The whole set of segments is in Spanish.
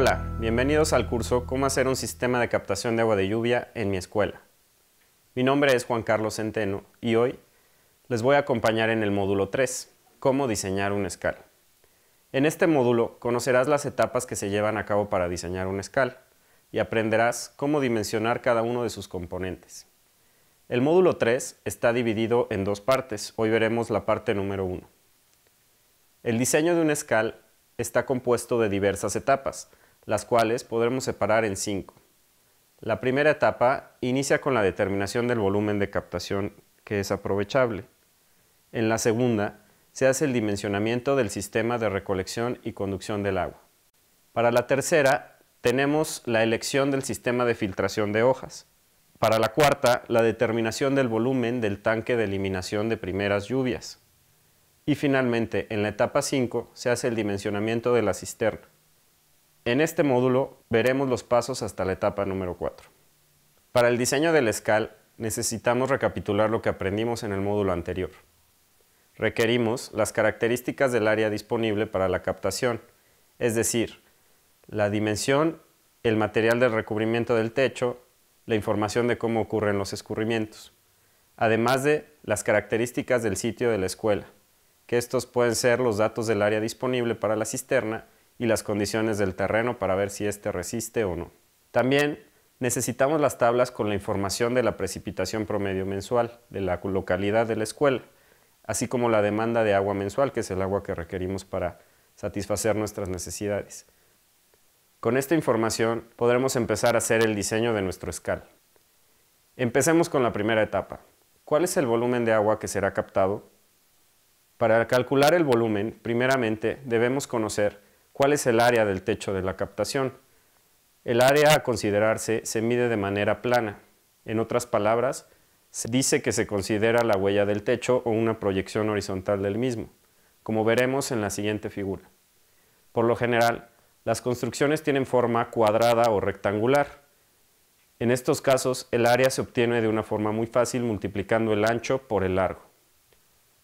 Hola, bienvenidos al curso Cómo hacer un sistema de captación de agua de lluvia en mi escuela. Mi nombre es Juan Carlos Centeno y hoy les voy a acompañar en el módulo 3, Cómo diseñar un escal? En este módulo conocerás las etapas que se llevan a cabo para diseñar un escal y aprenderás cómo dimensionar cada uno de sus componentes. El módulo 3 está dividido en dos partes, hoy veremos la parte número 1. El diseño de un escal está compuesto de diversas etapas, las cuales podremos separar en cinco. La primera etapa inicia con la determinación del volumen de captación que es aprovechable. En la segunda, se hace el dimensionamiento del sistema de recolección y conducción del agua. Para la tercera, tenemos la elección del sistema de filtración de hojas. Para la cuarta, la determinación del volumen del tanque de eliminación de primeras lluvias. Y finalmente, en la etapa 5, se hace el dimensionamiento de la cisterna. En este módulo veremos los pasos hasta la etapa número 4. Para el diseño del escal, necesitamos recapitular lo que aprendimos en el módulo anterior. Requerimos las características del área disponible para la captación, es decir, la dimensión, el material de recubrimiento del techo, la información de cómo ocurren los escurrimientos, además de las características del sitio de la escuela, que estos pueden ser los datos del área disponible para la cisterna y las condiciones del terreno para ver si éste resiste o no. También necesitamos las tablas con la información de la precipitación promedio mensual de la localidad de la escuela, así como la demanda de agua mensual, que es el agua que requerimos para satisfacer nuestras necesidades. Con esta información podremos empezar a hacer el diseño de nuestro escal. Empecemos con la primera etapa. ¿Cuál es el volumen de agua que será captado? Para calcular el volumen, primeramente debemos conocer ¿Cuál es el área del techo de la captación? El área a considerarse se mide de manera plana. En otras palabras, se dice que se considera la huella del techo o una proyección horizontal del mismo, como veremos en la siguiente figura. Por lo general, las construcciones tienen forma cuadrada o rectangular. En estos casos, el área se obtiene de una forma muy fácil multiplicando el ancho por el largo.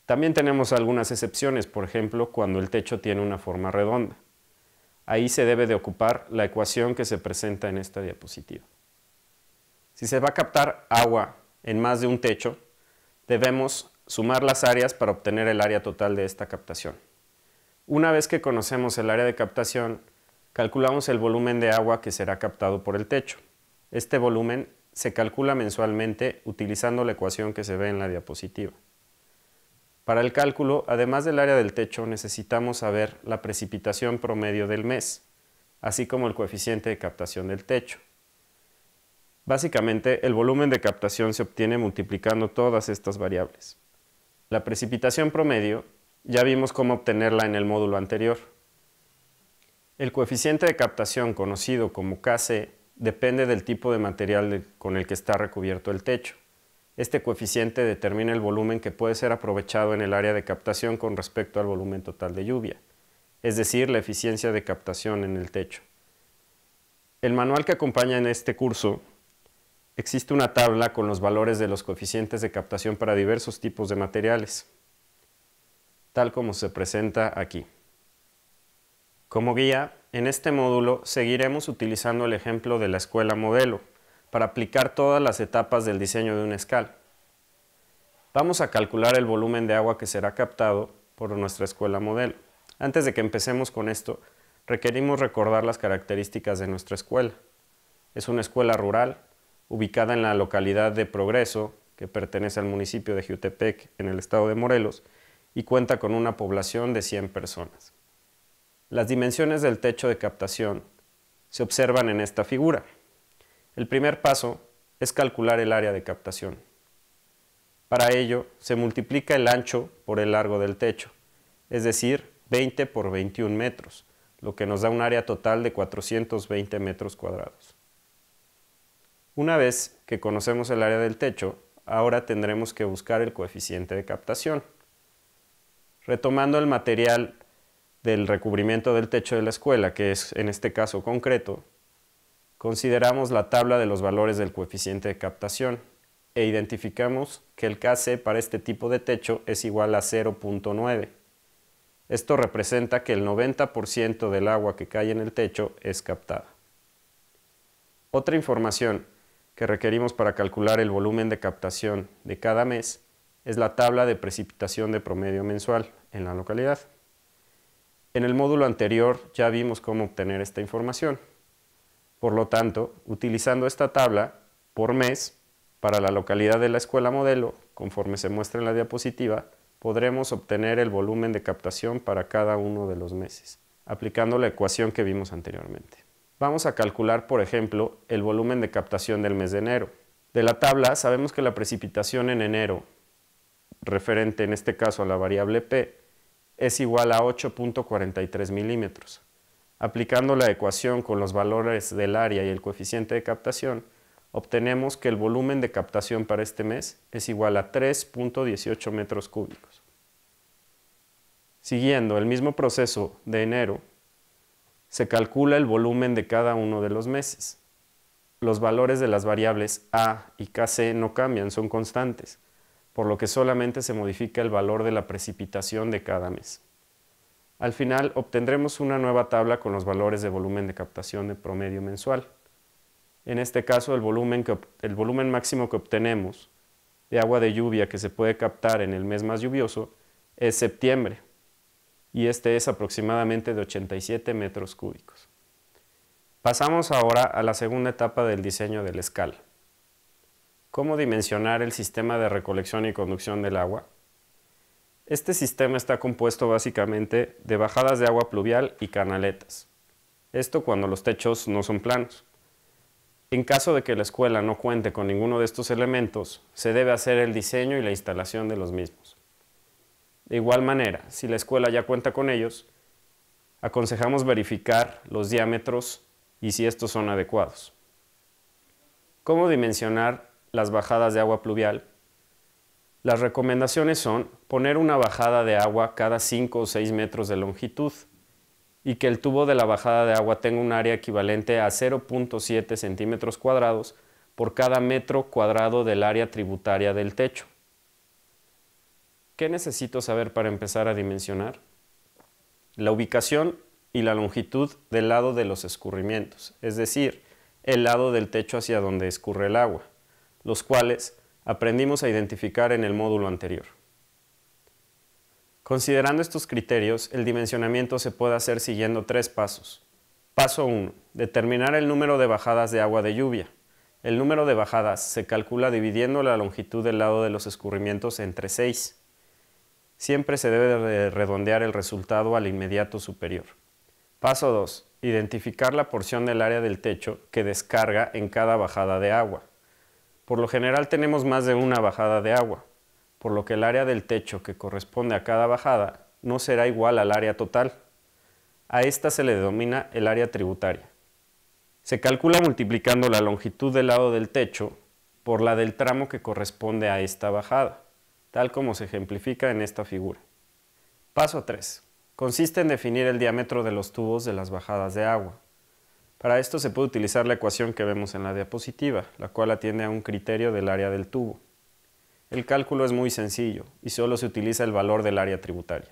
También tenemos algunas excepciones, por ejemplo, cuando el techo tiene una forma redonda. Ahí se debe de ocupar la ecuación que se presenta en esta diapositiva. Si se va a captar agua en más de un techo, debemos sumar las áreas para obtener el área total de esta captación. Una vez que conocemos el área de captación, calculamos el volumen de agua que será captado por el techo. Este volumen se calcula mensualmente utilizando la ecuación que se ve en la diapositiva. Para el cálculo, además del área del techo, necesitamos saber la precipitación promedio del mes, así como el coeficiente de captación del techo. Básicamente, el volumen de captación se obtiene multiplicando todas estas variables. La precipitación promedio ya vimos cómo obtenerla en el módulo anterior. El coeficiente de captación, conocido como KC, depende del tipo de material con el que está recubierto el techo. Este coeficiente determina el volumen que puede ser aprovechado en el área de captación con respecto al volumen total de lluvia, es decir, la eficiencia de captación en el techo. El manual que acompaña en este curso existe una tabla con los valores de los coeficientes de captación para diversos tipos de materiales, tal como se presenta aquí. Como guía, en este módulo seguiremos utilizando el ejemplo de la escuela modelo, para aplicar todas las etapas del diseño de una escala. Vamos a calcular el volumen de agua que será captado por nuestra escuela modelo. Antes de que empecemos con esto, requerimos recordar las características de nuestra escuela. Es una escuela rural, ubicada en la localidad de Progreso, que pertenece al municipio de Jutepec, en el estado de Morelos, y cuenta con una población de 100 personas. Las dimensiones del techo de captación se observan en esta figura. El primer paso es calcular el área de captación. Para ello, se multiplica el ancho por el largo del techo, es decir, 20 por 21 metros, lo que nos da un área total de 420 metros cuadrados. Una vez que conocemos el área del techo, ahora tendremos que buscar el coeficiente de captación. Retomando el material del recubrimiento del techo de la escuela, que es en este caso concreto, consideramos la tabla de los valores del coeficiente de captación e identificamos que el KC para este tipo de techo es igual a 0.9. Esto representa que el 90% del agua que cae en el techo es captada. Otra información que requerimos para calcular el volumen de captación de cada mes es la tabla de precipitación de promedio mensual en la localidad. En el módulo anterior ya vimos cómo obtener esta información. Por lo tanto, utilizando esta tabla por mes para la localidad de la escuela modelo, conforme se muestra en la diapositiva, podremos obtener el volumen de captación para cada uno de los meses, aplicando la ecuación que vimos anteriormente. Vamos a calcular, por ejemplo, el volumen de captación del mes de enero. De la tabla sabemos que la precipitación en enero, referente en este caso a la variable P, es igual a 8.43 milímetros. Aplicando la ecuación con los valores del área y el coeficiente de captación, obtenemos que el volumen de captación para este mes es igual a 3.18 metros cúbicos. Siguiendo el mismo proceso de enero, se calcula el volumen de cada uno de los meses. Los valores de las variables A y KC no cambian, son constantes, por lo que solamente se modifica el valor de la precipitación de cada mes al final obtendremos una nueva tabla con los valores de volumen de captación de promedio mensual. En este caso, el volumen, máximo que obtenemos de agua de lluvia que se puede captar en el mes más lluvioso es septiembre, y este es aproximadamente de 87 metros cúbicos. Pasamos ahora a la segunda etapa del diseño de la escala. ¿Cómo dimensionar el sistema de recolección y conducción del agua? Este sistema está compuesto básicamente de bajadas de agua pluvial y canaletas. Esto cuando los techos no son planos. En caso de que la escuela no cuente con ninguno de estos elementos, se debe hacer el diseño y la instalación de los mismos. De igual manera, si la escuela ya cuenta con ellos, aconsejamos verificar los diámetros y si estos son adecuados. ¿Cómo dimensionar las bajadas de agua pluvial? Las recomendaciones son poner una bajada de agua cada 5 o 6 metros de longitud y que el tubo de la bajada de agua tenga un área equivalente a 0.7 centímetros cuadrados por cada metro cuadrado del área tributaria del techo. ¿Qué necesito saber para empezar a dimensionar? La ubicación y la longitud del lado de los escurrimientos, es decir, el lado del techo hacia donde escurre el agua, los cuales aprendimos a identificar en el módulo anterior. Considerando estos criterios, el dimensionamiento se puede hacer siguiendo tres pasos. Paso 1. Determinar el número de bajadas de agua de lluvia. El número de bajadas se calcula dividiendo la longitud del lado de los escurrimientos entre 6. Siempre se debe redondear el resultado al inmediato superior. Paso 2. Identificar la porción del área del techo que descarga en cada bajada de agua. Por lo general tenemos más de una bajada de agua, por lo que el área del techo que corresponde a cada bajada no será igual al área total. A esta se le denomina el área tributaria. Se calcula multiplicando la longitud del lado del techo por la del tramo que corresponde a esta bajada, tal como se ejemplifica en esta figura. Paso 3. Consiste en definir el diámetro de los tubos de las bajadas de agua. Para esto se puede utilizar la ecuación que vemos en la diapositiva, la cual atiende a un criterio del área del tubo. El cálculo es muy sencillo y solo se utiliza el valor del área tributaria.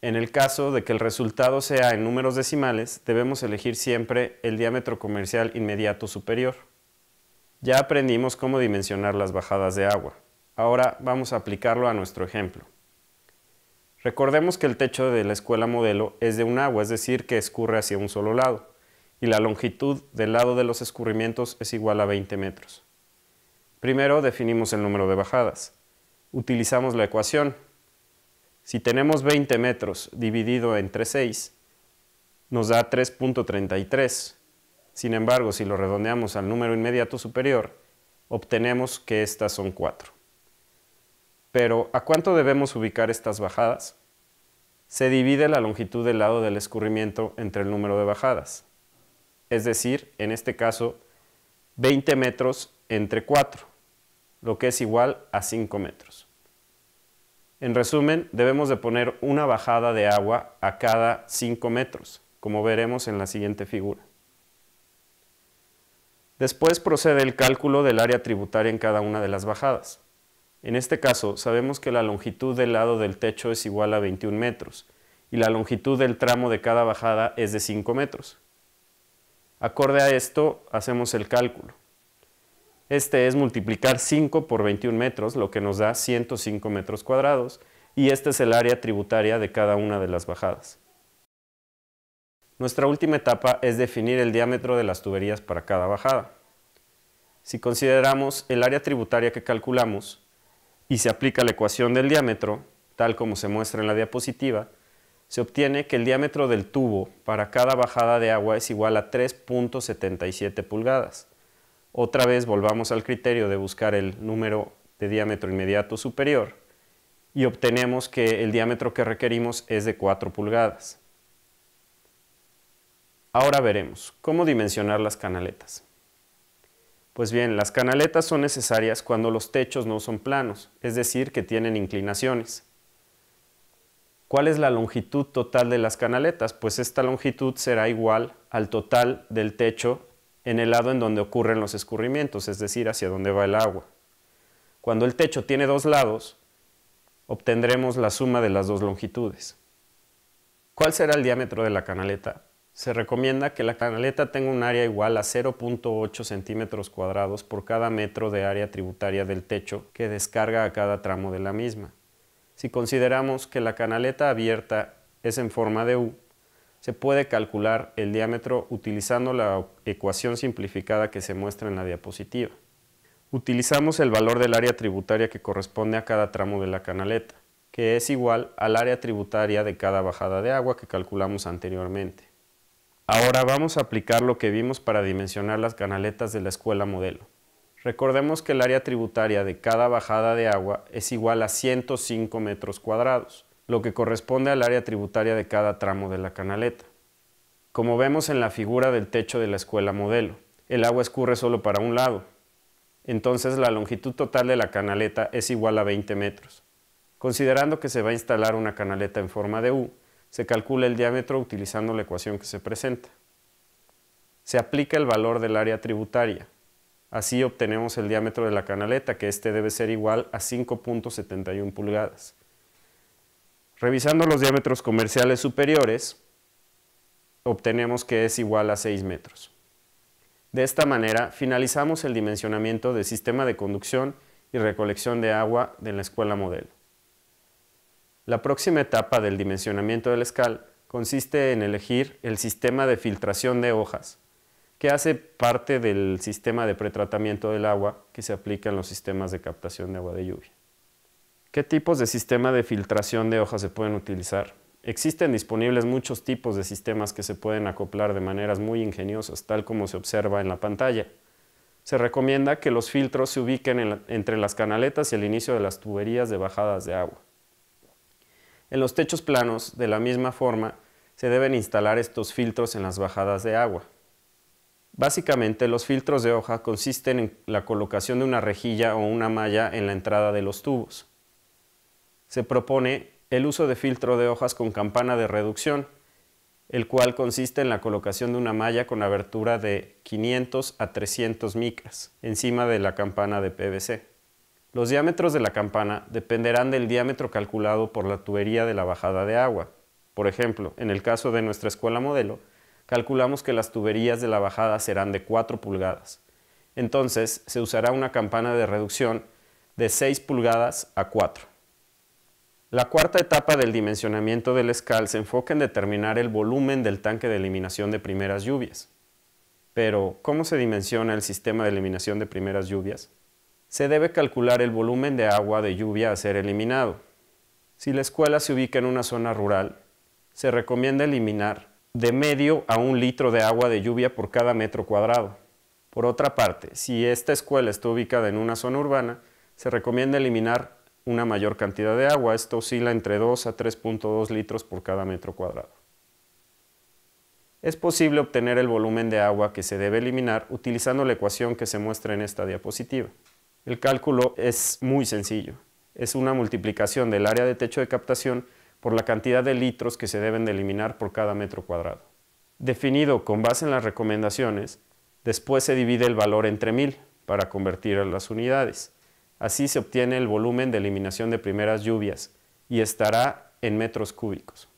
En el caso de que el resultado sea en números decimales, debemos elegir siempre el diámetro comercial inmediato superior. Ya aprendimos cómo dimensionar las bajadas de agua. Ahora vamos a aplicarlo a nuestro ejemplo. Recordemos que el techo de la escuela modelo es de un agua, es decir, que escurre hacia un solo lado y la longitud del lado de los escurrimientos es igual a 20 metros. Primero definimos el número de bajadas. Utilizamos la ecuación. Si tenemos 20 metros dividido entre 6, nos da 3.33. Sin embargo, si lo redondeamos al número inmediato superior, obtenemos que estas son 4. Pero, ¿a cuánto debemos ubicar estas bajadas? Se divide la longitud del lado del escurrimiento entre el número de bajadas es decir, en este caso, 20 metros entre 4, lo que es igual a 5 metros. En resumen, debemos de poner una bajada de agua a cada 5 metros, como veremos en la siguiente figura. Después procede el cálculo del área tributaria en cada una de las bajadas. En este caso, sabemos que la longitud del lado del techo es igual a 21 metros y la longitud del tramo de cada bajada es de 5 metros. Acorde a esto, hacemos el cálculo. Este es multiplicar 5 por 21 metros, lo que nos da 105 metros cuadrados, y este es el área tributaria de cada una de las bajadas. Nuestra última etapa es definir el diámetro de las tuberías para cada bajada. Si consideramos el área tributaria que calculamos y se aplica la ecuación del diámetro, tal como se muestra en la diapositiva, se obtiene que el diámetro del tubo para cada bajada de agua es igual a 3.77 pulgadas. Otra vez volvamos al criterio de buscar el número de diámetro inmediato superior y obtenemos que el diámetro que requerimos es de 4 pulgadas. Ahora veremos cómo dimensionar las canaletas. Pues bien, las canaletas son necesarias cuando los techos no son planos, es decir, que tienen inclinaciones. ¿Cuál es la longitud total de las canaletas? Pues esta longitud será igual al total del techo en el lado en donde ocurren los escurrimientos, es decir, hacia donde va el agua. Cuando el techo tiene dos lados, obtendremos la suma de las dos longitudes. ¿Cuál será el diámetro de la canaleta? Se recomienda que la canaleta tenga un área igual a 0.8 centímetros cuadrados por cada metro de área tributaria del techo que descarga a cada tramo de la misma. Si consideramos que la canaleta abierta es en forma de U, se puede calcular el diámetro utilizando la ecuación simplificada que se muestra en la diapositiva. Utilizamos el valor del área tributaria que corresponde a cada tramo de la canaleta, que es igual al área tributaria de cada bajada de agua que calculamos anteriormente. Ahora vamos a aplicar lo que vimos para dimensionar las canaletas de la escuela modelo. Recordemos que el área tributaria de cada bajada de agua es igual a 105 metros cuadrados, lo que corresponde al área tributaria de cada tramo de la canaleta. Como vemos en la figura del techo de la escuela modelo, el agua escurre solo para un lado, entonces la longitud total de la canaleta es igual a 20 metros. Considerando que se va a instalar una canaleta en forma de U, se calcula el diámetro utilizando la ecuación que se presenta. Se aplica el valor del área tributaria, Así obtenemos el diámetro de la canaleta, que este debe ser igual a 5.71 pulgadas. Revisando los diámetros comerciales superiores, obtenemos que es igual a 6 metros. De esta manera, finalizamos el dimensionamiento del sistema de conducción y recolección de agua de la escuela modelo. La próxima etapa del dimensionamiento del escal consiste en elegir el sistema de filtración de hojas, que hace parte del sistema de pretratamiento del agua que se aplica en los sistemas de captación de agua de lluvia. ¿Qué tipos de sistema de filtración de hojas se pueden utilizar? Existen disponibles muchos tipos de sistemas que se pueden acoplar de maneras muy ingeniosas, tal como se observa en la pantalla. Se recomienda que los filtros se ubiquen entre las canaletas y el inicio de las tuberías de bajadas de agua. En los techos planos, de la misma forma, se deben instalar estos filtros en las bajadas de agua. Básicamente los filtros de hoja consisten en la colocación de una rejilla o una malla en la entrada de los tubos. Se propone el uso de filtro de hojas con campana de reducción, el cual consiste en la colocación de una malla con abertura de 500 a 300 micras encima de la campana de PVC. Los diámetros de la campana dependerán del diámetro calculado por la tubería de la bajada de agua. Por ejemplo, en el caso de nuestra escuela modelo, calculamos que las tuberías de la bajada serán de 4 pulgadas. Entonces se usará una campana de reducción de 6 pulgadas a 4. La cuarta etapa del dimensionamiento del escal se enfoca en determinar el volumen del tanque de eliminación de primeras lluvias. Pero, ¿cómo se dimensiona el sistema de eliminación de primeras lluvias? Se debe calcular el volumen de agua de lluvia a ser eliminado. Si la escuela se ubica en una zona rural, se recomienda eliminar de medio a un litro de agua de lluvia por cada metro cuadrado. Por otra parte, si esta escuela está ubicada en una zona urbana, se recomienda eliminar una mayor cantidad de agua. Esto oscila entre 2 a 3.2 litros por cada metro cuadrado. Es posible obtener el volumen de agua que se debe eliminar utilizando la ecuación que se muestra en esta diapositiva. El cálculo es muy sencillo. Es una multiplicación del área de techo de captación por la cantidad de litros que se deben de eliminar por cada metro cuadrado. Definido con base en las recomendaciones, después se divide el valor entre mil para convertir a las unidades. Así se obtiene el volumen de eliminación de primeras lluvias y estará en metros cúbicos.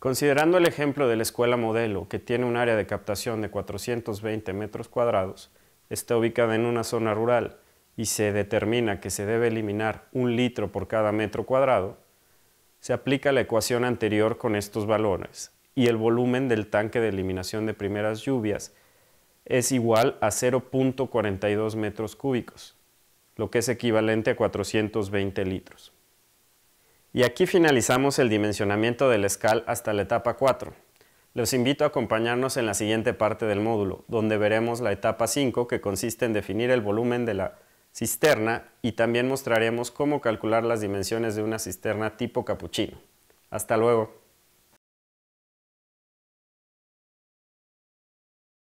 Considerando el ejemplo de la escuela modelo, que tiene un área de captación de 420 metros cuadrados, está ubicada en una zona rural y se determina que se debe eliminar un litro por cada metro cuadrado, se aplica la ecuación anterior con estos valores y el volumen del tanque de eliminación de primeras lluvias es igual a 0.42 metros cúbicos, lo que es equivalente a 420 litros. Y aquí finalizamos el dimensionamiento del escal hasta la etapa 4. Los invito a acompañarnos en la siguiente parte del módulo, donde veremos la etapa 5 que consiste en definir el volumen de la cisterna y también mostraremos cómo calcular las dimensiones de una cisterna tipo capuchino. Hasta luego.